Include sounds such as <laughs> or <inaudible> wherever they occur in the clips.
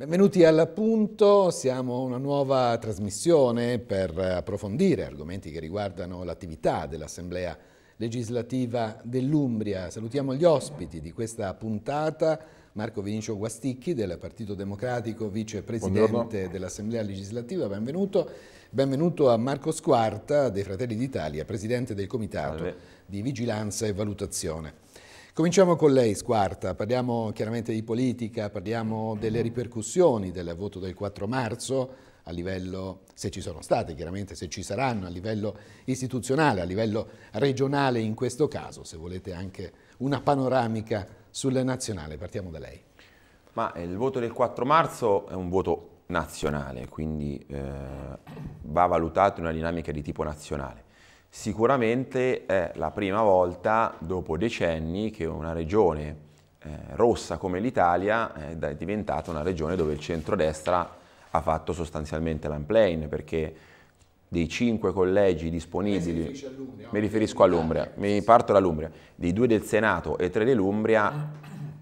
Benvenuti all'appunto, siamo una nuova trasmissione per approfondire argomenti che riguardano l'attività dell'Assemblea legislativa dell'Umbria. Salutiamo gli ospiti di questa puntata, Marco Vinicio Guasticchi del Partito Democratico, vicepresidente dell'Assemblea legislativa, benvenuto. Benvenuto a Marco Squarta dei Fratelli d'Italia, presidente del Comitato Salve. di Vigilanza e Valutazione. Cominciamo con lei, Squarta. Parliamo chiaramente di politica, parliamo delle ripercussioni del voto del 4 marzo a livello, se ci sono state chiaramente, se ci saranno, a livello istituzionale, a livello regionale in questo caso, se volete anche una panoramica sul nazionale. Partiamo da lei. Ma eh, il voto del 4 marzo è un voto nazionale, quindi eh, va valutato in una dinamica di tipo nazionale. Sicuramente è la prima volta dopo decenni che una regione eh, rossa come l'Italia eh, è diventata una regione dove il centrodestra ha fatto sostanzialmente l'unplane perché dei cinque collegi disponibili, mi riferisco all'Umbria, mi parto dall'Umbria, dei due del Senato e tre dell'Umbria,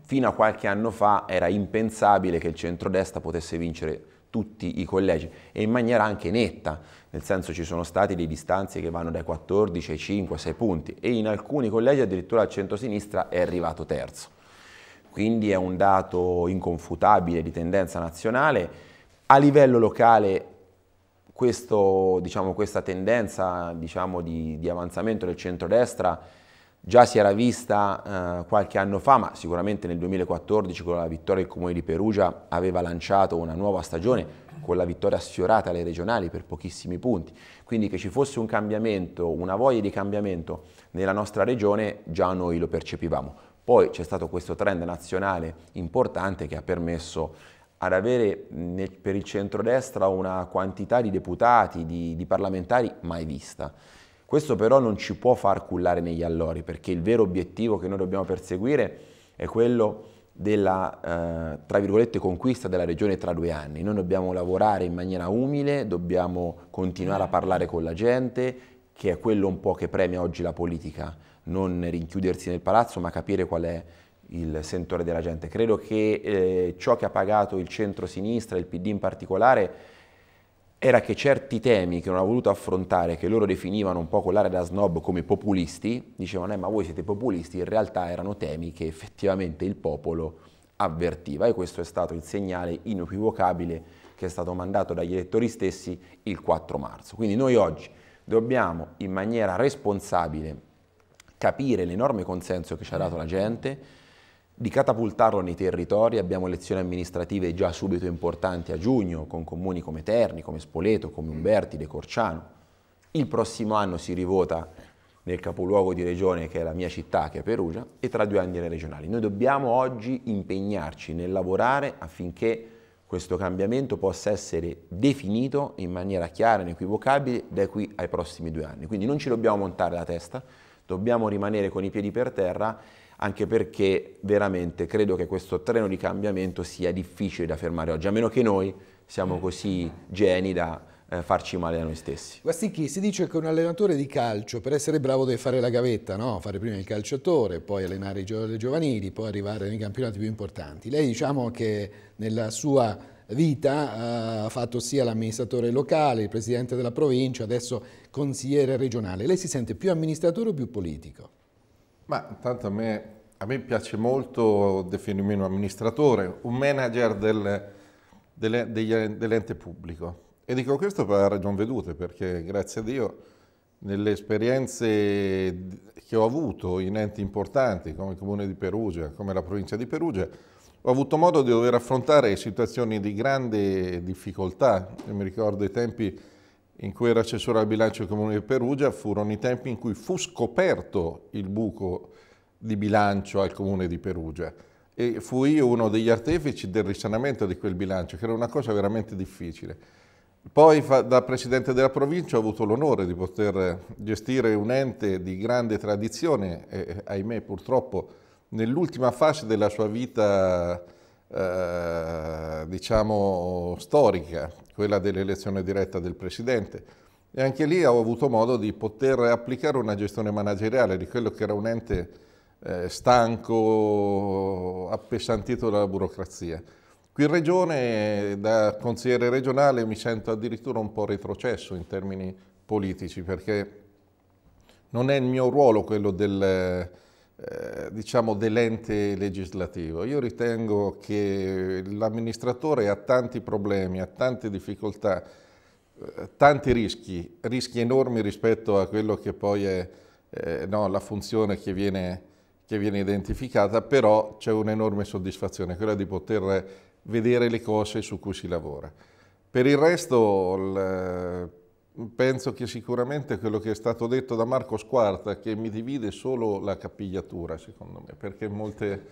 fino a qualche anno fa era impensabile che il centrodestra potesse vincere tutti i collegi e in maniera anche netta, nel senso ci sono stati le distanze che vanno dai 14 ai 5, 6 punti e in alcuni collegi addirittura il centro-sinistra è arrivato terzo. Quindi è un dato inconfutabile di tendenza nazionale. A livello locale questo, diciamo, questa tendenza diciamo, di, di avanzamento del centrodestra Già si era vista eh, qualche anno fa, ma sicuramente nel 2014 con la vittoria del Comune di Perugia aveva lanciato una nuova stagione con la vittoria sfiorata alle regionali per pochissimi punti. Quindi che ci fosse un cambiamento, una voglia di cambiamento nella nostra regione già noi lo percepivamo. Poi c'è stato questo trend nazionale importante che ha permesso ad avere per il centrodestra una quantità di deputati, di, di parlamentari mai vista. Questo però non ci può far cullare negli allori, perché il vero obiettivo che noi dobbiamo perseguire è quello della, eh, tra virgolette, conquista della regione tra due anni. Noi dobbiamo lavorare in maniera umile, dobbiamo continuare a parlare con la gente, che è quello un po' che premia oggi la politica, non rinchiudersi nel palazzo, ma capire qual è il sentore della gente. Credo che eh, ciò che ha pagato il centro-sinistra, il PD in particolare, era che certi temi che non ha voluto affrontare, che loro definivano un po' con l'area da snob come populisti, dicevano eh, ma voi siete populisti, in realtà erano temi che effettivamente il popolo avvertiva e questo è stato il segnale inequivocabile che è stato mandato dagli elettori stessi il 4 marzo. Quindi noi oggi dobbiamo in maniera responsabile capire l'enorme consenso che ci ha dato la gente, di catapultarlo nei territori abbiamo elezioni amministrative già subito importanti a giugno, con comuni come Terni, come Spoleto, come Umbertide, Corciano. Il prossimo anno si rivota nel capoluogo di regione che è la mia città, che è Perugia, e tra due anni le regionali. Noi dobbiamo oggi impegnarci nel lavorare affinché questo cambiamento possa essere definito in maniera chiara e inequivocabile da qui ai prossimi due anni. Quindi non ci dobbiamo montare la testa, dobbiamo rimanere con i piedi per terra anche perché veramente credo che questo treno di cambiamento sia difficile da fermare oggi, a meno che noi siamo mm. così geni da eh, farci male a noi stessi. Guasticchi, si dice che un allenatore di calcio per essere bravo deve fare la gavetta, no? fare prima il calciatore, poi allenare gio le giovanili, poi arrivare nei campionati più importanti. Lei diciamo che nella sua vita eh, ha fatto sia l'amministratore locale, il presidente della provincia, adesso consigliere regionale. Lei si sente più amministratore o più politico? Ma intanto a me a me piace molto definirmi un amministratore, un manager del, delle, degli, dell'ente pubblico. E dico questo per ragion vedute, perché grazie a Dio nelle esperienze che ho avuto in enti importanti come il Comune di Perugia, come la provincia di Perugia, ho avuto modo di dover affrontare situazioni di grande difficoltà. Io mi ricordo i tempi in cui era assessore al bilancio del Comune di Perugia, furono i tempi in cui fu scoperto il buco di bilancio al comune di Perugia e fui uno degli artefici del risanamento di quel bilancio, che era una cosa veramente difficile. Poi da Presidente della provincia ho avuto l'onore di poter gestire un ente di grande tradizione, eh, ahimè purtroppo nell'ultima fase della sua vita eh, diciamo storica, quella dell'elezione diretta del Presidente. E anche lì ho avuto modo di poter applicare una gestione manageriale di quello che era un ente eh, stanco, appesantito dalla burocrazia. Qui in Regione, da consigliere regionale, mi sento addirittura un po' retrocesso in termini politici, perché non è il mio ruolo quello del, eh, diciamo dell'ente legislativo. Io ritengo che l'amministratore ha tanti problemi, ha tante difficoltà, eh, tanti rischi, rischi enormi rispetto a quello che poi è eh, no, la funzione che viene che viene identificata, però c'è un'enorme soddisfazione, quella di poter vedere le cose su cui si lavora. Per il resto penso che sicuramente quello che è stato detto da Marco Squarta, che mi divide solo la capigliatura, secondo me, perché in, molte,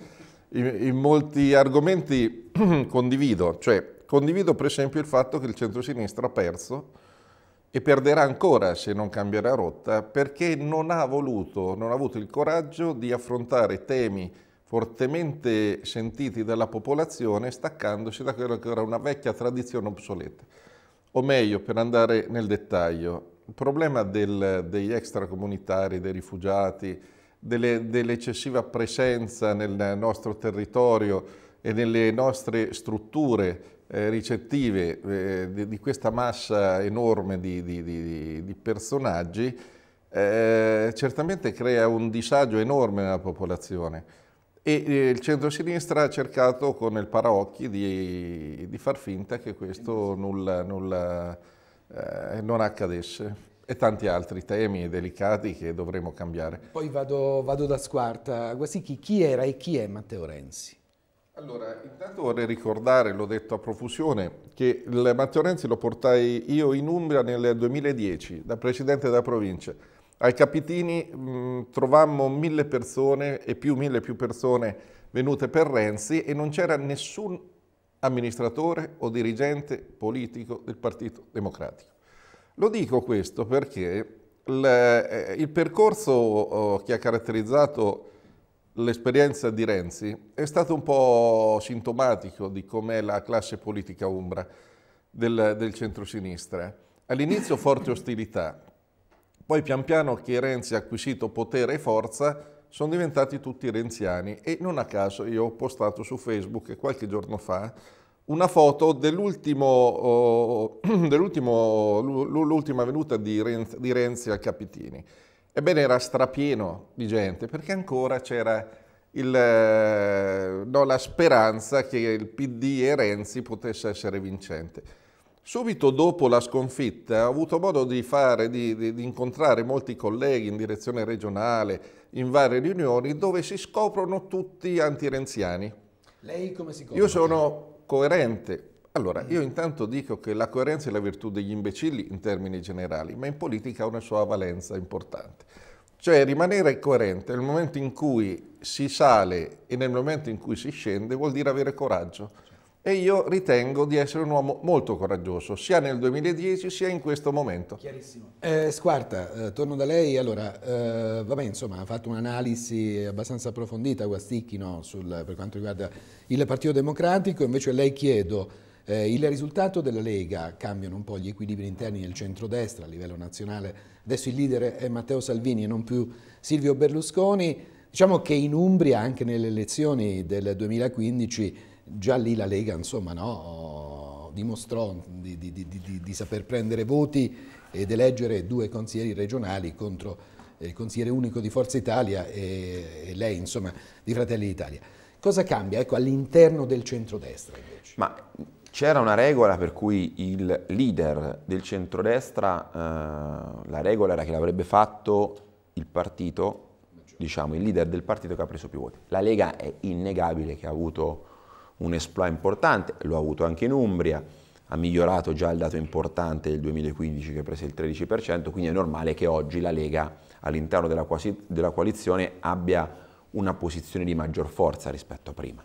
in, in molti argomenti <clears throat> condivido, cioè condivido per esempio il fatto che il centro-sinistra ha perso e perderà ancora se non cambierà rotta perché non ha voluto, non ha avuto il coraggio di affrontare temi fortemente sentiti dalla popolazione staccandosi da quella che era una vecchia tradizione obsoleta. O meglio, per andare nel dettaglio, il problema del, degli extracomunitari, dei rifugiati, dell'eccessiva presenza nel nostro territorio e nelle nostre strutture eh, ricettive eh, di, di, questa massa enorme di, di, di personaggi eh, certamente crea un disagio enorme nella popolazione e eh, il centro-sinistra ha cercato con il paraocchi di, far finta che questo nulla, nulla eh, non accadesse e tanti altri temi delicati che dovremo cambiare. Poi vado, vado da squarta, Guasichi, chi era e chi è Matteo Renzi? Allora, intanto vorrei ricordare, l'ho detto a profusione, che il Matteo Renzi lo portai io in Umbria nel 2010, da presidente della provincia. Ai Capitini mh, trovammo mille persone e più mille più persone venute per Renzi e non c'era nessun amministratore o dirigente politico del Partito Democratico. Lo dico questo perché il, eh, il percorso oh, che ha caratterizzato l'esperienza di Renzi è stato un po' sintomatico di com'è la classe politica umbra del, del centrosinistra. All'inizio forte ostilità, poi pian piano che Renzi ha acquisito potere e forza, sono diventati tutti renziani e non a caso io ho postato su Facebook qualche giorno fa una foto dell'ultima oh, <clears throat> dell venuta di Renzi, di Renzi a Capitini. Ebbene era strapieno di gente perché ancora c'era il, eh, no, la speranza che il PD e Renzi potesse essere vincente. Subito dopo la sconfitta ho avuto modo di, fare, di, di, di incontrare molti colleghi in direzione regionale, in varie riunioni, dove si scoprono tutti antirenziani. Lei come si comporta? Io sono coerente, allora, io mm. intanto dico che la coerenza è la virtù degli imbecilli in termini generali, ma in politica ha una sua valenza importante. Cioè rimanere coerente nel momento in cui si sale e nel momento in cui si scende vuol dire avere coraggio. E io ritengo di essere un uomo molto coraggioso, sia nel 2010 sia in questo momento. Chiarissimo. Eh, Squarta, eh, torno da lei. Allora, eh, vabbè, insomma, ha fatto un'analisi abbastanza approfondita, Guasticchi, sul, per quanto riguarda il Partito Democratico. Invece lei chiedo eh, il risultato della Lega, cambiano un po' gli equilibri interni nel centrodestra a livello nazionale, adesso il leader è Matteo Salvini e non più Silvio Berlusconi, diciamo che in Umbria anche nelle elezioni del 2015 già lì la Lega insomma, no, dimostrò di, di, di, di, saper prendere voti ed eleggere due consiglieri regionali contro eh, il consigliere unico di Forza Italia e, e lei insomma, di Fratelli d'Italia. Cosa cambia ecco, all'interno del centrodestra invece? Ma c'era una regola per cui il leader del centrodestra, eh, la regola era che l'avrebbe fatto il partito, diciamo il leader del partito che ha preso più voti. La Lega è innegabile che ha avuto un esploit importante, lo ha avuto anche in Umbria, ha migliorato già il dato importante del 2015 che prese il 13%, quindi è normale che oggi la Lega all'interno della, della coalizione abbia una posizione di maggior forza rispetto a prima.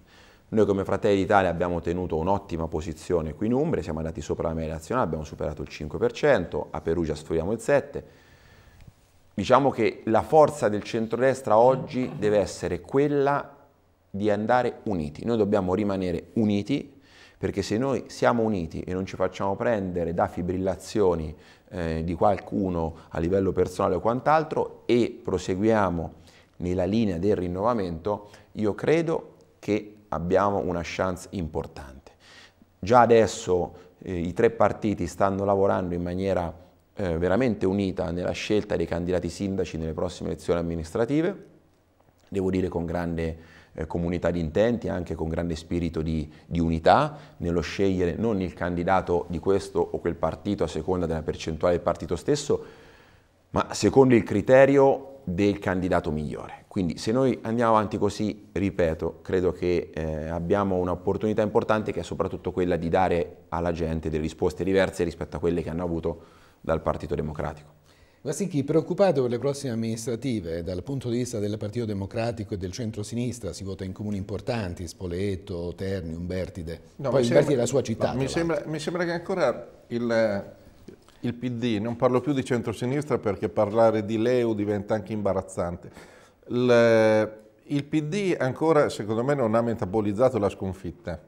Noi come Fratelli d'Italia abbiamo tenuto un'ottima posizione qui in Umbria, siamo andati sopra la media nazionale, abbiamo superato il 5%, a Perugia sforiamo il 7%. Diciamo che la forza del centrodestra oggi deve essere quella di andare uniti. Noi dobbiamo rimanere uniti perché se noi siamo uniti e non ci facciamo prendere da fibrillazioni eh, di qualcuno a livello personale o quant'altro e proseguiamo nella linea del rinnovamento, io credo che abbiamo una chance importante. Già adesso eh, i tre partiti stanno lavorando in maniera eh, veramente unita nella scelta dei candidati sindaci nelle prossime elezioni amministrative, devo dire con grande eh, comunità di intenti, anche con grande spirito di, di unità, nello scegliere non il candidato di questo o quel partito a seconda della percentuale del partito stesso, ma secondo il criterio del candidato migliore. Quindi se noi andiamo avanti così, ripeto, credo che eh, abbiamo un'opportunità importante che è soprattutto quella di dare alla gente delle risposte diverse rispetto a quelle che hanno avuto dal Partito Democratico. Vasicchi, preoccupato per le prossime amministrative dal punto di vista del Partito Democratico e del centro-sinistra, si vota in comuni importanti, Spoleto, Terni, Umbertide, no, poi Umbertide sembra, è la sua città. mi, sembra, mi sembra che ancora il, il PD, non parlo più di centrosinistra perché parlare di Leo diventa anche imbarazzante, il, il PD ancora secondo me non ha metabolizzato la sconfitta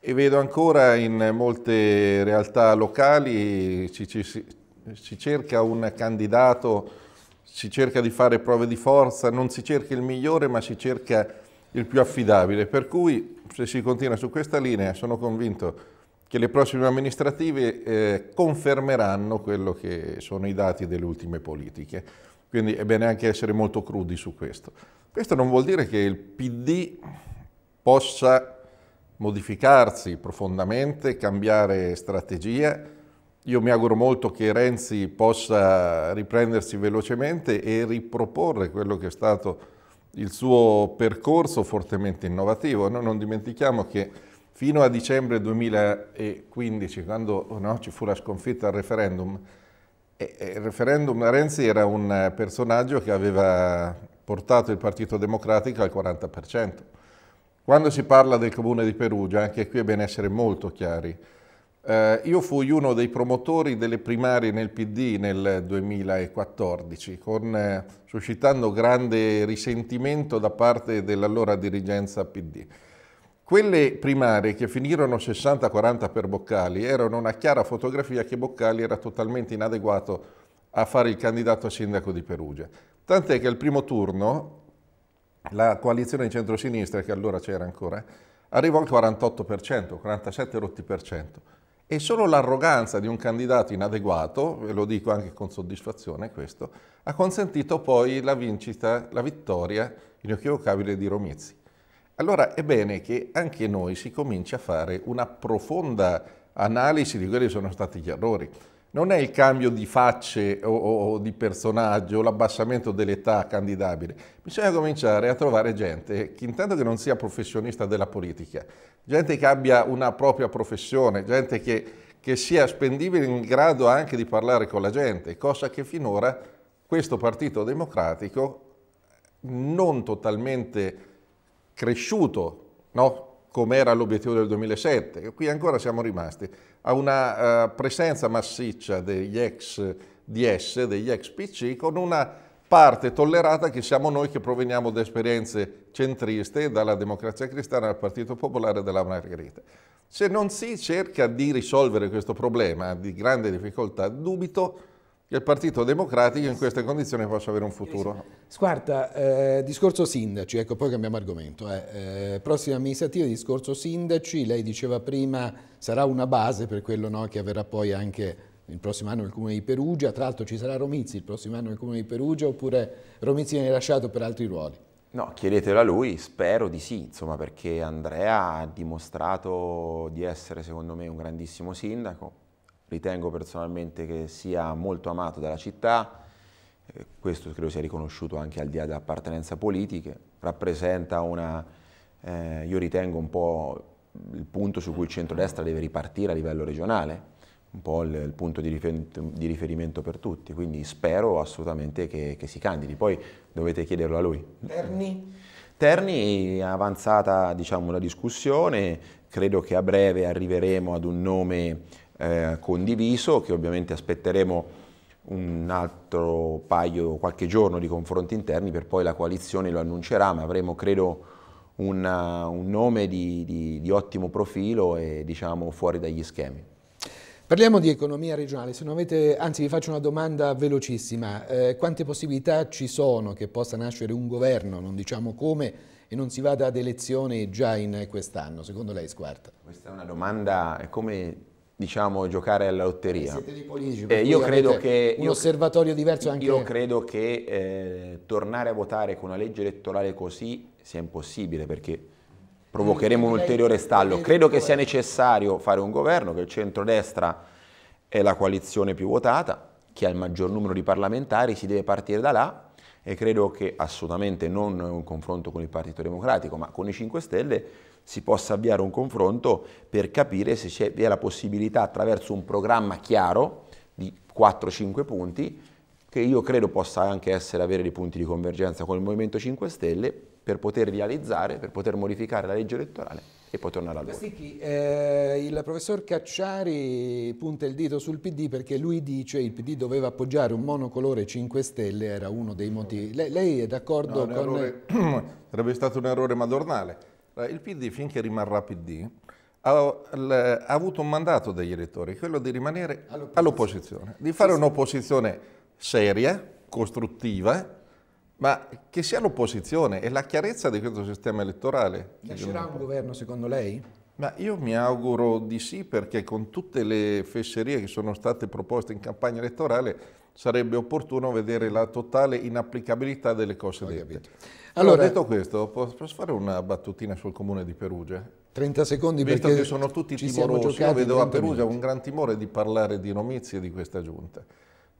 e vedo ancora in molte realtà locali si, ci, si cerca un candidato, si cerca di fare prove di forza, non si cerca il migliore ma si cerca il più affidabile, per cui se si continua su questa linea sono convinto che le prossime amministrative eh, confermeranno quello che sono i dati delle ultime politiche. Quindi è bene anche essere molto crudi su questo. Questo non vuol dire che il PD possa modificarsi profondamente, cambiare strategia. Io mi auguro molto che Renzi possa riprendersi velocemente e riproporre quello che è stato il suo percorso fortemente innovativo. Noi non dimentichiamo che fino a dicembre 2015, quando no, ci fu la sconfitta al referendum, il referendum Renzi era un personaggio che aveva portato il Partito Democratico al 40%. Quando si parla del Comune di Perugia, anche qui è bene essere molto chiari, eh, io fui uno dei promotori delle primarie nel PD nel 2014, con, eh, suscitando grande risentimento da parte dell'allora dirigenza PD. Quelle primarie che finirono 60-40 per Boccali erano una chiara fotografia che Boccali era totalmente inadeguato a fare il candidato a sindaco di Perugia. Tant'è che al primo turno la coalizione di centrosinistra, che allora c'era ancora, arrivò al 48%, 47 rotti per cento. E solo l'arroganza di un candidato inadeguato, e lo dico anche con soddisfazione questo, ha consentito poi la vincita, la vittoria inequivocabile di Romizzi. Allora è bene che anche noi si cominci a fare una profonda analisi di quelli che sono stati gli errori. Non è il cambio di facce o, o, o di personaggio, l'abbassamento dell'età candidabile. Bisogna cominciare a trovare gente che intanto che non sia professionista della politica, gente che abbia una propria professione, gente che, che sia spendibile in grado anche di parlare con la gente, cosa che finora questo Partito Democratico non totalmente cresciuto, no? come era l'obiettivo del 2007. Qui ancora siamo rimasti a una uh, presenza massiccia degli ex DS, degli ex PC, con una parte tollerata che siamo noi che proveniamo da esperienze centriste, dalla democrazia cristiana al Partito Popolare della Margherita. Se non si cerca di risolvere questo problema di grande difficoltà, dubito che il Partito Democratico in queste condizioni possa avere un futuro. Squarta, eh, discorso sindaci, ecco poi cambiamo argomento. Eh. Eh, prossima amministrativa, discorso sindaci, lei diceva prima sarà una base per quello no, che avverrà poi anche il prossimo anno nel Comune di Perugia, tra l'altro ci sarà Romizzi il prossimo anno nel Comune di Perugia oppure Romizzi viene lasciato per altri ruoli? No, chiedetelo a lui, spero di sì, insomma, perché Andrea ha dimostrato di essere secondo me un grandissimo sindaco, ritengo personalmente che sia molto amato dalla città, eh, questo credo sia riconosciuto anche al di là delle appartenenze politiche, rappresenta una, eh, io ritengo un po' il punto su cui il centrodestra deve ripartire a livello regionale, un po' il, il punto di riferimento, di riferimento, per tutti, quindi spero assolutamente che, che si candidi, poi dovete chiederlo a lui. Terni? Terni è avanzata diciamo, una discussione, credo che a breve arriveremo ad un nome eh, condiviso che ovviamente aspetteremo un altro paio, qualche giorno di confronti interni per poi la coalizione lo annuncerà, ma avremo credo una, eh, un nome di, di, di ottimo profilo e diciamo fuori dagli schemi. Parliamo di economia regionale, avete, anzi vi faccio una domanda velocissima, eh, quante possibilità ci sono che possa nascere un governo, non diciamo come, e non si vada ad elezioni già in quest'anno, secondo lei Squarta? Questa è una domanda, è come diciamo, giocare alla lotteria. Eh, siete dei politici, eh, io che un io, osservatorio diverso anche Io credo che eh, tornare a votare con una legge elettorale così sia impossibile perché provocheremo un ulteriore stallo. Credo che sia necessario fare un governo che il centrodestra è la coalizione più votata, che ha il maggior numero di parlamentari, si deve partire da là e credo che assolutamente non un confronto con il Partito Democratico, ma con i 5 Stelle si possa avviare un confronto per capire se vi è la possibilità attraverso un programma chiaro di 4-5 punti che io credo possa anche essere avere dei punti di convergenza con il Movimento 5 Stelle per poter realizzare, per poter modificare la legge elettorale e poi tornare al voto. Eh, il professor Cacciari punta il dito sul PD perché lui dice che il PD doveva appoggiare un monocolore 5 Stelle, era uno dei motivi. Lei, lei è d'accordo no, con... Errore, <clears throat> sarebbe stato un errore madornale eh, il PD, finché rimarrà PD, ha, ha, avuto un mandato dagli elettori, quello di rimanere all'opposizione, all di fare un'opposizione seria, costruttiva, ma che sia l'opposizione e la chiarezza di questo sistema elettorale. Nascerà un governo secondo lei? Ma io mi auguro di sì perché con tutte le fesserie che sono state proposte in campagna elettorale sarebbe opportuno vedere la totale inapplicabilità delle cose Ho dette. Capito. Allora, allora, detto questo, posso fare una battutina sul comune di Perugia? 30 secondi Visto perché che sono tutti timorosi, io vedo a Perugia minuti. un gran timore di parlare di nomizie di questa giunta.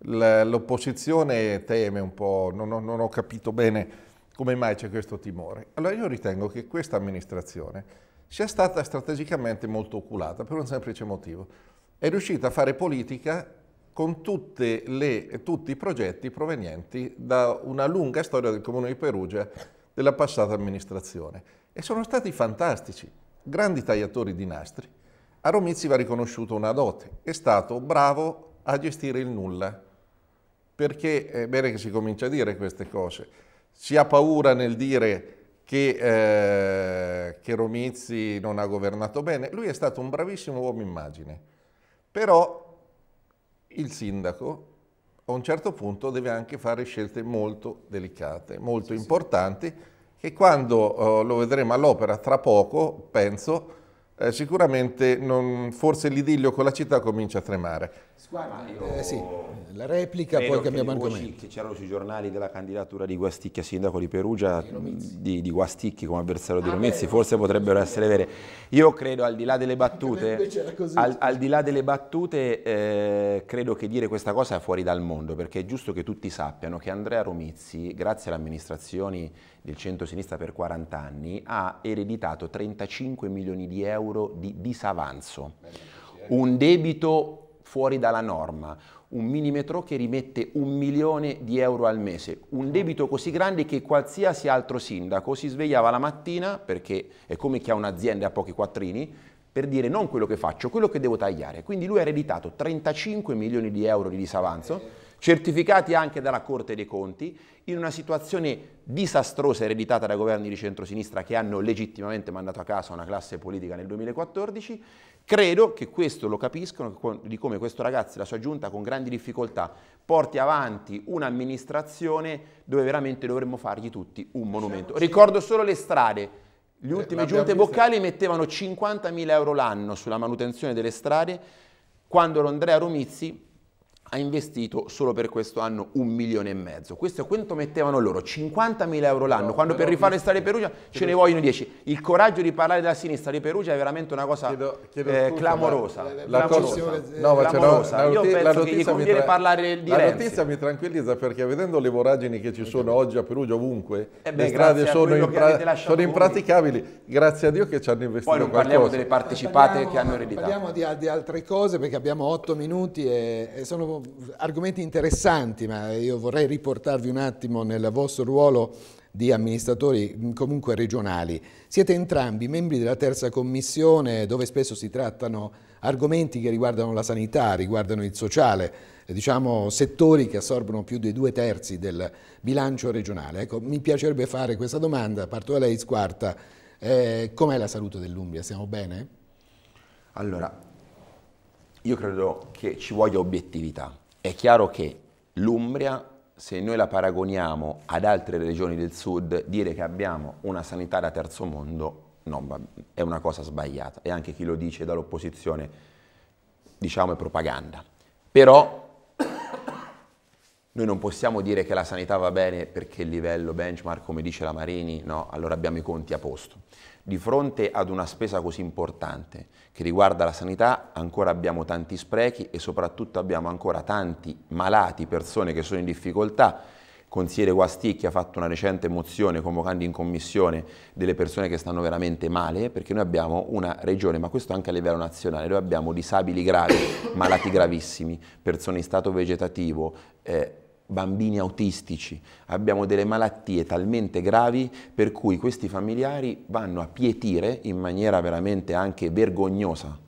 L'opposizione teme un po', non ho, non ho capito bene come mai c'è questo timore. Allora io ritengo che questa amministrazione sia stata strategicamente molto oculata per un semplice motivo. È riuscita a fare politica con le, tutti i progetti provenienti da una lunga storia del Comune di Perugia della passata amministrazione. E sono stati fantastici, grandi tagliatori di nastri. A Romizzi va riconosciuto una dote, è stato bravo a gestire il nulla, perché è bene che si comincia a dire queste cose. Si ha paura nel dire che, eh, che Romizzi non ha governato bene, lui è stato un bravissimo uomo immagine, però il sindaco a un certo punto deve anche fare scelte molto delicate, molto sì, importanti, sì. che quando uh, lo vedremo all'opera tra poco, penso, eh, sicuramente non, forse l'idillio con la città comincia a tremare. Guarda, io... eh, sì, la replica, Credo poi cambiamo argomento. Che c'erano sui giornali della candidatura di Guasticchi a sindaco di Perugia, di, di Guasticchi come avversario di ah, Romezzi, forse potrebbero essere vere. Io credo, al di là delle battute, al, al di là delle battute eh, credo che dire questa cosa è fuori dal mondo, perché è giusto che tutti sappiano che Andrea Romizzi, grazie alle amministrazioni del centro-sinistra per 40 anni, ha ereditato 35 milioni di euro di disavanzo. Un debito fuori dalla norma, un millimetro che rimette un milione di euro al mese, un debito così grande che qualsiasi altro sindaco si svegliava la mattina, perché è come chi ha un'azienda a pochi quattrini, per dire non quello che faccio, quello che devo tagliare. Quindi lui ha ereditato 35 milioni di euro di disavanzo, certificati anche dalla Corte dei Conti, in una situazione disastrosa ereditata da governi di centrosinistra che hanno legittimamente mandato a casa una classe politica nel 2014 Credo che questo lo capiscono, di come questo ragazzo e la sua giunta con grandi difficoltà porti avanti un'amministrazione dove veramente dovremmo fargli tutti un diciamo monumento. Ricordo solo le strade. Le eh, ultime giunte boccali mettevano 50.000 euro l'anno sulla manutenzione delle strade, quando Andrea Romizzi ha investito solo per questo anno un milione e mezzo. Questo è quanto mettevano loro, 50.000 euro l'anno, però, quando per rifare stare Perugia ce, ne vogliono 10. Il coraggio di parlare della sinistra di Perugia è veramente una cosa chiedo, chiedo eh, tutto, clamorosa. La, la, clamorosa. No, ma clamorosa. La, la, Io penso che gli tra... parlare di La Renzi. notizia mi tranquillizza perché vedendo le voragini che ci sono oggi a Perugia ovunque, eh beh, le strade sono, impra... sono impraticabili. Grazie a Dio che ci hanno investito Poi non qualcosa. parliamo delle partecipate parliamo, che hanno ereditato. Parliamo di, di, altre cose perché abbiamo 8 minuti e, e sono argomenti interessanti, ma io vorrei riportarvi un attimo nel vostro ruolo di amministratori comunque regionali. Siete entrambi membri della terza commissione dove spesso si trattano argomenti che riguardano la sanità, riguardano il sociale, eh, diciamo settori che assorbono più dei due terzi del bilancio regionale. Ecco, mi piacerebbe fare questa domanda, parto da lei, Squarta. Eh, com'è la salute dell'Umbria? Siamo bene? Allora, io credo che ci voglia obiettività. È chiaro che l'Umbria, se noi la paragoniamo ad altre regioni del sud, dire che abbiamo una sanità da terzo mondo no, è una cosa sbagliata e anche chi lo dice dall'opposizione diciamo è propaganda. Però noi non possiamo dire che la sanità va bene perché il livello benchmark, come dice la Marini, no, allora abbiamo i conti a posto. Di fronte ad una spesa così importante che riguarda la sanità, ancora abbiamo tanti sprechi e soprattutto abbiamo ancora tanti malati, persone che sono in difficoltà. Il consigliere Guasticchi ha fatto una recente mozione convocando in commissione delle persone che stanno veramente male, perché noi abbiamo una regione, ma questo anche a livello nazionale, noi abbiamo disabili gravi, <coughs> malati gravissimi, persone in stato vegetativo, eh, bambini autistici, abbiamo delle malattie talmente gravi per cui questi familiari vanno a pietire in maniera veramente anche vergognosa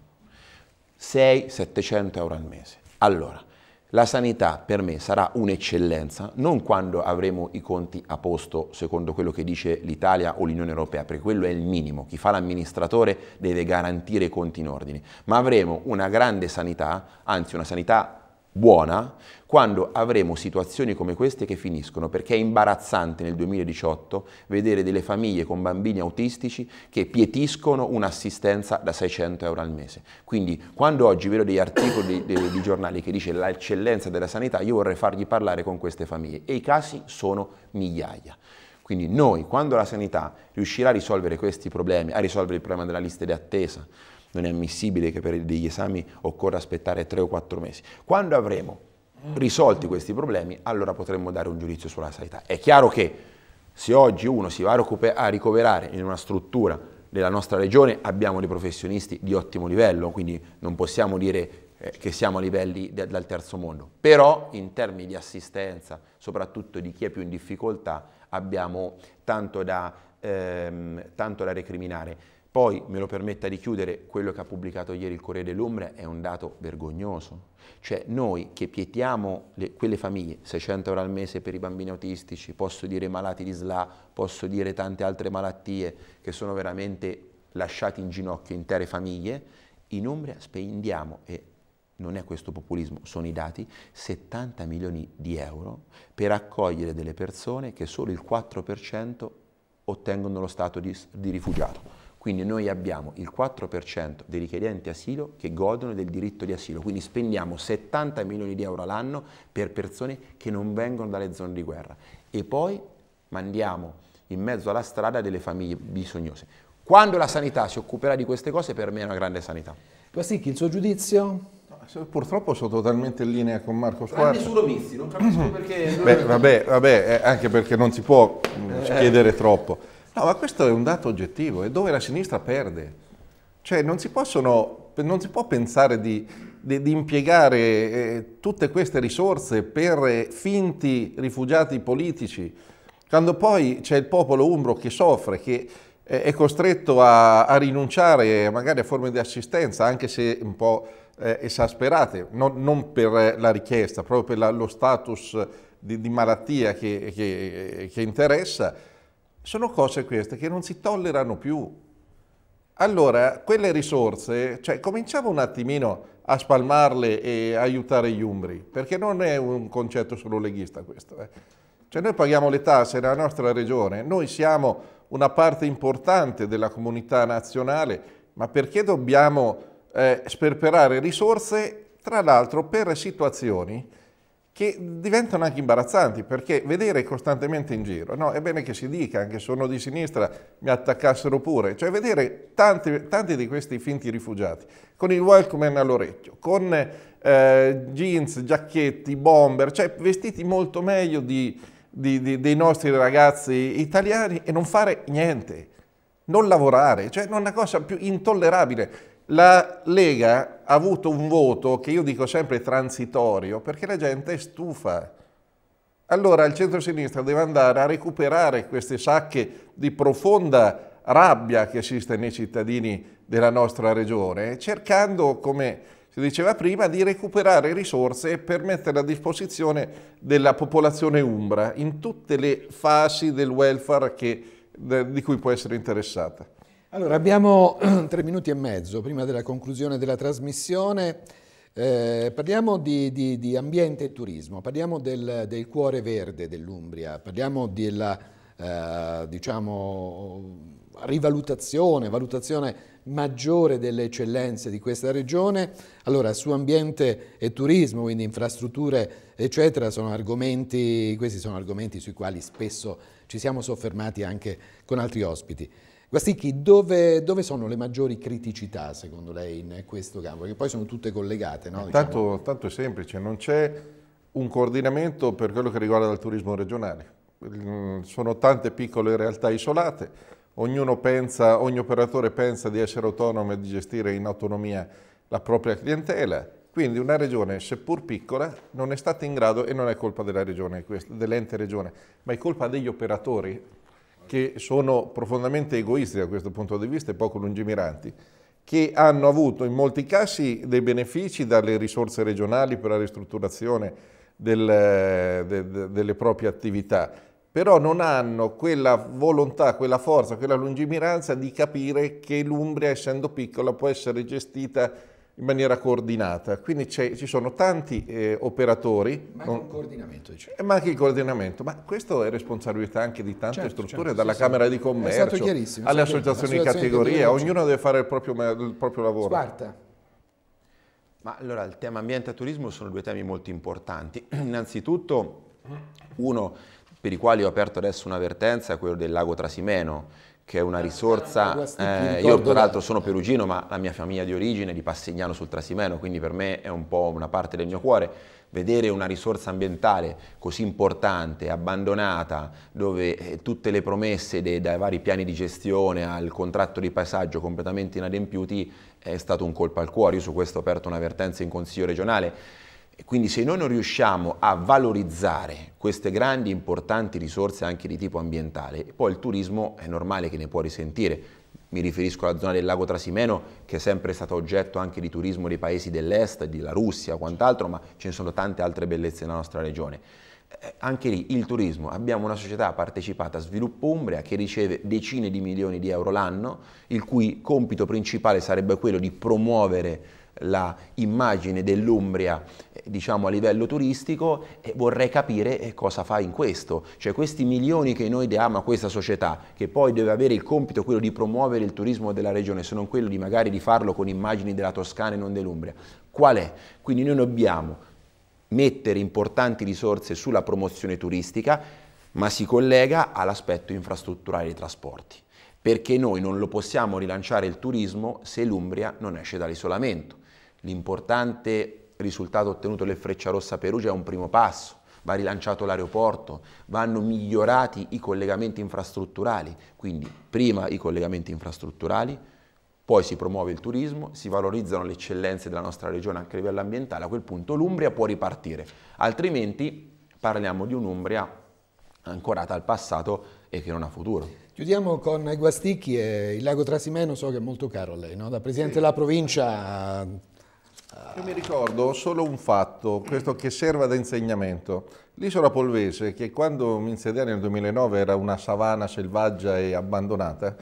6-700 euro al mese. Allora, la sanità per me sarà un'eccellenza, non quando avremo i conti a posto secondo quello che dice l'Italia o l'Unione Europea, perché quello è il minimo, chi fa l'amministratore deve garantire i conti in ordine, ma avremo una grande sanità, anzi una sanità buona quando avremo situazioni come queste che finiscono, perché è imbarazzante nel 2018 vedere delle famiglie con bambini autistici che pietiscono un'assistenza da 600 euro al mese. Quindi quando oggi vedo degli articoli di, di giornali che dice l'eccellenza della sanità, io vorrei fargli parlare con queste famiglie e i casi sono migliaia. Quindi noi, quando la sanità riuscirà a risolvere questi problemi, a risolvere il problema della lista di attesa, non è ammissibile che per degli esami occorra aspettare tre o quattro mesi. Quando avremo risolti questi problemi, allora potremmo dare un giudizio sulla sanità. È chiaro che se oggi uno si va a ricoverare in una struttura della nostra regione, abbiamo dei professionisti di ottimo livello, quindi non possiamo dire eh, che siamo a livelli del terzo mondo, però in termini di assistenza, soprattutto di chi è più in difficoltà, abbiamo tanto da, ehm, tanto da recriminare. Poi me lo permetta di chiudere, quello che ha pubblicato ieri il Corriere dell'Umbria è un dato vergognoso. Cioè noi che pietiamo le, quelle famiglie, 600 euro al mese per i bambini autistici, posso dire malati di SLA, posso dire tante altre malattie che sono veramente lasciati in ginocchio intere famiglie, in Umbria spendiamo, e non è questo populismo, sono i dati, 70 milioni di euro per accogliere delle persone che solo il 4% ottengono lo stato di, di rifugiato. Quindi noi abbiamo il 4% dei richiedenti asilo che godono del diritto di asilo, quindi spendiamo 70 milioni di euro all'anno per persone che non vengono dalle zone di guerra e poi mandiamo in mezzo alla strada delle famiglie bisognose. Quando la sanità si occuperà di queste cose per me è una grande sanità. Pasticchi, il suo giudizio? Purtroppo sono totalmente in linea con Marco Squarci. Tranne su Rovizi, non capisco perché... Beh, vabbè, vabbè, eh, anche perché non si può mm, eh. chiedere troppo. No, ma questo è un dato oggettivo, è dove la sinistra perde. Cioè non si, possono, non si può pensare di, di, di impiegare eh, tutte queste risorse per finti rifugiati politici, quando poi c'è il popolo umbro che soffre, che eh, è costretto a, a, rinunciare magari a forme di assistenza, anche se un po' eh, esasperate, non, non, per la richiesta, proprio per la, lo status di, di malattia che, che, che interessa, sono cose queste che non si tollerano più. Allora, quelle risorse, cioè, cominciamo un attimino a spalmarle e aiutare gli umbri, perché non è un concetto solo leghista questo. Eh. Cioè, noi paghiamo le tasse nella nostra regione, noi siamo una parte importante della comunità nazionale, ma perché dobbiamo eh, sperperare risorse, tra l'altro, per situazioni che diventano anche imbarazzanti perché vedere costantemente in giro, no, è bene che si dica anche se sono di sinistra, mi attaccassero pure, cioè vedere tanti, tanti di questi finti rifugiati con il welcome all'orecchio, con eh, jeans, giacchetti, bomber, cioè vestiti molto meglio di, di, di, dei nostri ragazzi italiani e non fare niente, non lavorare, cioè è una cosa più intollerabile la Lega ha avuto un voto che io dico sempre transitorio perché la gente è stufa. Allora il centro-sinistra deve andare a recuperare queste sacche di profonda rabbia che esiste nei cittadini della nostra regione, cercando, come si diceva prima, di recuperare risorse per metterle a disposizione della popolazione umbra in tutte le fasi del welfare che, di cui può essere interessata. Allora, abbiamo <clears throat> tre minuti e mezzo prima della conclusione della trasmissione. Eh, parliamo di, di, di, ambiente e turismo, parliamo del, del cuore verde dell'Umbria, parliamo della eh, diciamo, rivalutazione, valutazione maggiore delle eccellenze di questa regione. Allora, su ambiente e turismo, quindi infrastrutture, eccetera, sono argomenti, questi sono argomenti sui quali spesso ci siamo soffermati anche con altri ospiti. Guasticchi, dove, dove, sono le maggiori criticità secondo lei in questo campo? Perché poi sono tutte collegate, no? Diciamo. Tanto, è semplice, non c'è un coordinamento per quello che riguarda il turismo regionale. Mm, sono tante piccole realtà isolate, pensa, ogni operatore pensa di essere autonomo e di gestire in autonomia la propria clientela. Quindi una regione, seppur piccola, non è stata in grado, e non è colpa della regione, dell'ente regione, ma è colpa degli operatori che sono profondamente egoisti da questo punto di vista e poco lungimiranti, che hanno avuto in molti casi dei benefici dalle risorse regionali per la ristrutturazione del, eh, de, de, delle proprie attività, però non hanno quella volontà, quella forza, quella lungimiranza di capire che l'Umbria, essendo piccola, può essere gestita in maniera coordinata. Quindi ci sono tanti eh, operatori. Ma anche il coordinamento, diciamo. Eh, ma anche il coordinamento, ma questo è responsabilità anche di tante certo, strutture, certo, dalla sì, Camera sì. di Commercio alle associazioni, associazioni di categoria, ognuno deve fare il proprio, il proprio lavoro. Sparta. Ma allora il tema ambiente e turismo sono due temi molto importanti. <clears throat> Innanzitutto uno per i quali ho aperto adesso un'avvertenza è quello del lago Trasimeno che è una risorsa, eh, io tra l'altro sono perugino ma la mia famiglia di origine è di Passignano sul Trasimeno, quindi per me è un po' una parte del mio cuore, vedere una risorsa ambientale così importante, abbandonata, dove eh, tutte le promesse dei, dai vari piani di gestione al contratto di paesaggio completamente inadempiuti è stato un colpo al cuore, io su questo ho aperto un'avvertenza in Consiglio regionale, quindi se noi non riusciamo a valorizzare queste grandi importanti risorse anche di tipo ambientale, poi il turismo è normale che ne può risentire. Mi riferisco alla zona del lago Trasimeno, che è sempre stata oggetto anche di turismo dei paesi dell'est, della Russia, quant'altro, ma ce ne sono tante altre bellezze nella nostra regione eh, anche lì il turismo, abbiamo una società partecipata a Sviluppo Umbria che riceve decine di milioni di euro l'anno, il cui compito principale sarebbe quello di promuovere la immagine dell'Umbria eh, diciamo, a livello turistico e vorrei capire eh, cosa fa in questo, cioè questi milioni che noi diamo a questa società che poi deve avere il compito quello di promuovere il turismo della regione se non quello di magari di farlo con immagini della Toscana e non dell'Umbria, qual è? Quindi noi dobbiamo mettere importanti risorse sulla promozione turistica ma si collega all'aspetto infrastrutturale dei trasporti perché noi non lo possiamo rilanciare il turismo se l'Umbria non esce dall'isolamento L'importante risultato ottenuto Freccia Rossa Perugia è un primo passo, va rilanciato l'aeroporto, vanno migliorati i collegamenti infrastrutturali, quindi prima i collegamenti infrastrutturali, poi si promuove il turismo, si valorizzano le eccellenze della nostra regione anche a livello ambientale, a quel punto l'Umbria può ripartire, altrimenti parliamo di un'Umbria ancorata al passato e che non ha futuro. Chiudiamo con i guasticchi e il lago Trasimeno so che è molto caro a lei, no? da Presidente sì. della provincia io mi ricordo solo un fatto, questo che serva da insegnamento. L'isola Polvese, che quando mi insediai nel 2009 era una savana selvaggia e abbandonata,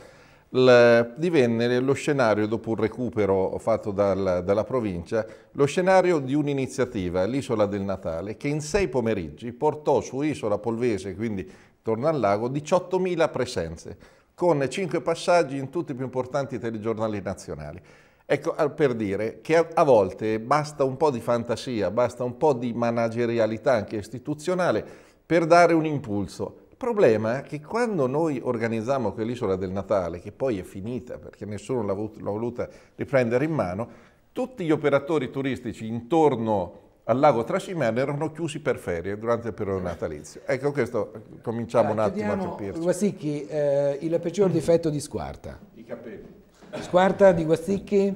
divenne lo scenario, dopo un recupero fatto dal, dalla provincia, lo scenario di un'iniziativa, l'Isola del Natale, che in sei pomeriggi portò su Isola Polvese, quindi torno al lago, 18.000 presenze, con cinque passaggi in tutti i più importanti telegiornali nazionali. Ecco, per dire che a volte basta un po' di fantasia, basta un po' di managerialità anche istituzionale per dare un impulso. Il problema è che quando noi organizziamo quell'isola del Natale, che poi è finita perché nessuno l'ha voluta riprendere in mano, tutti gli operatori turistici intorno al lago Trascimene erano chiusi per ferie durante il periodo natalizio. Ecco questo, eh, cominciamo ah, un attimo a capirci. Guasicchi, eh, il peggior difetto di Squarta. I capelli. Squarta di Guasticchi?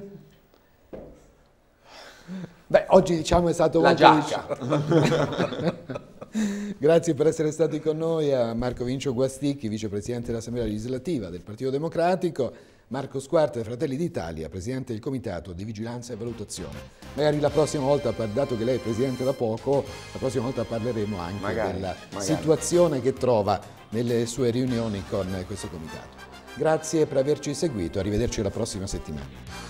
Beh, oggi diciamo è stato un molto... <laughs> Grazie per essere stati con noi a Marco Vincio Guasticchi, vicepresidente dell'Assemblea legislativa del Partito Democratico, Marco Squarta, Fratelli d'Italia, presidente del Comitato di Vigilanza e Valutazione. Magari la prossima volta, dato che lei è presidente da poco, la prossima volta parleremo anche magari, della magari. situazione che trova nelle sue riunioni con questo comitato. Grazie per averci seguito, arrivederci la prossima settimana.